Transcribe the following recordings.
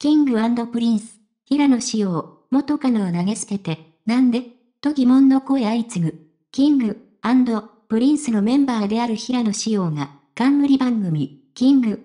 キングプリンス、平野紫耀、元カノを投げ捨てて、なんでと疑問の声相次ぐ。キングプリンスのメンバーである平野紫耀が、冠番組、キング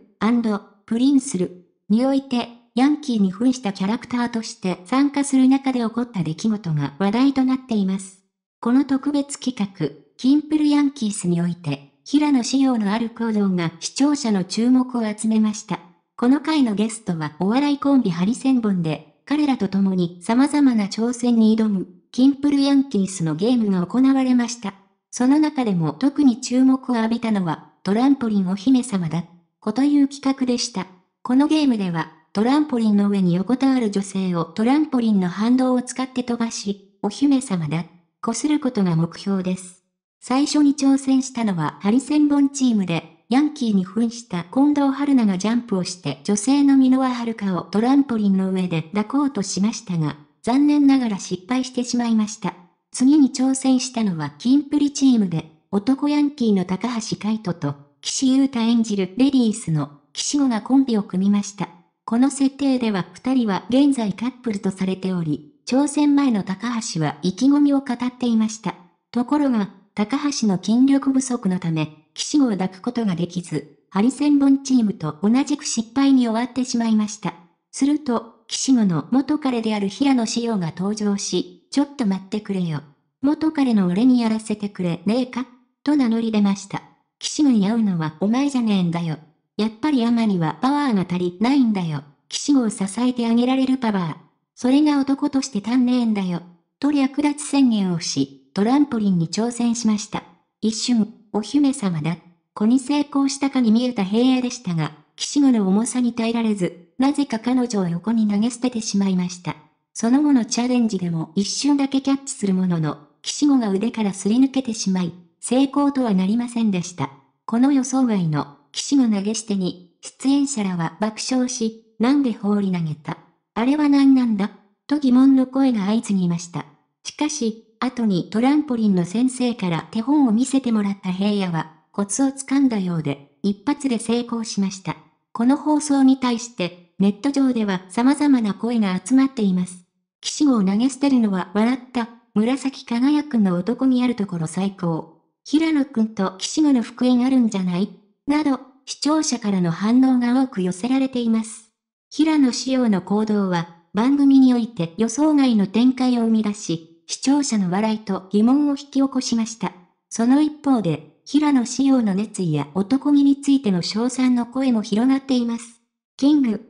プリンスルにおいて、ヤンキーに扮したキャラクターとして参加する中で起こった出来事が話題となっています。この特別企画、キンプルヤンキースにおいて、平野紫耀のある行動が視聴者の注目を集めました。この回のゲストはお笑いコンビハリセンボンで、彼らと共に様々な挑戦に挑む、キンプルヤンキースのゲームが行われました。その中でも特に注目を浴びたのは、トランポリンお姫様だ。こという企画でした。このゲームでは、トランポリンの上に横たわる女性をトランポリンの反動を使って飛ばし、お姫様だ。こすることが目標です。最初に挑戦したのはハリセンボンチームで、ヤンキーに扮した近藤春菜がジャンプをして女性の箕輪遥をトランポリンの上で抱こうとしましたが、残念ながら失敗してしまいました。次に挑戦したのはキンプリチームで、男ヤンキーの高橋海人と、岸優太演じるレディースの岸子がコンビを組みました。この設定では二人は現在カップルとされており、挑戦前の高橋は意気込みを語っていました。ところが、高橋の筋力不足のため、騎士を抱くことができず、ハリセンボンチームと同じく失敗に終わってしまいました。すると、騎士号の元彼である平野紫耀が登場し、ちょっと待ってくれよ。元彼の俺にやらせてくれねえかと名乗り出ました。騎士部に会うのはお前じゃねえんだよ。やっぱり山にはパワーが足りないんだよ。騎士号を支えてあげられるパワー。それが男として足んねえんだよ。と略奪宣言をし、トランポリンに挑戦しました。一瞬、お姫様だ。子に成功したかに見えた平野でしたが、騎士後の重さに耐えられず、なぜか彼女を横に投げ捨ててしまいました。その後のチャレンジでも一瞬だけキャッチするものの、騎士後が腕からすり抜けてしまい、成功とはなりませんでした。この予想外の騎士後投げ捨てに、出演者らは爆笑し、なんで放り投げたあれは何なんだと疑問の声が相次ぎました。しかし、後にトランポリンの先生から手本を見せてもらった平野は、コツをつかんだようで、一発で成功しました。この放送に対して、ネット上では様々な声が集まっています。騎士を投げ捨てるのは笑った、紫輝くんの男にあるところ最高。平野くんと騎士の復縁あるんじゃないなど、視聴者からの反応が多く寄せられています。平野仕様の行動は、番組において予想外の展開を生み出し、視聴者の笑いと疑問を引き起こしました。その一方で、平野紫耀の熱意や男気についての称賛の声も広がっています。キング、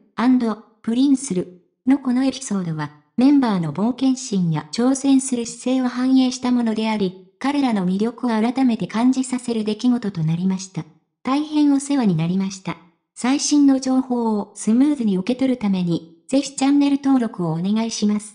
プリンスルのこのエピソードは、メンバーの冒険心や挑戦する姿勢を反映したものであり、彼らの魅力を改めて感じさせる出来事となりました。大変お世話になりました。最新の情報をスムーズに受け取るために、ぜひチャンネル登録をお願いします。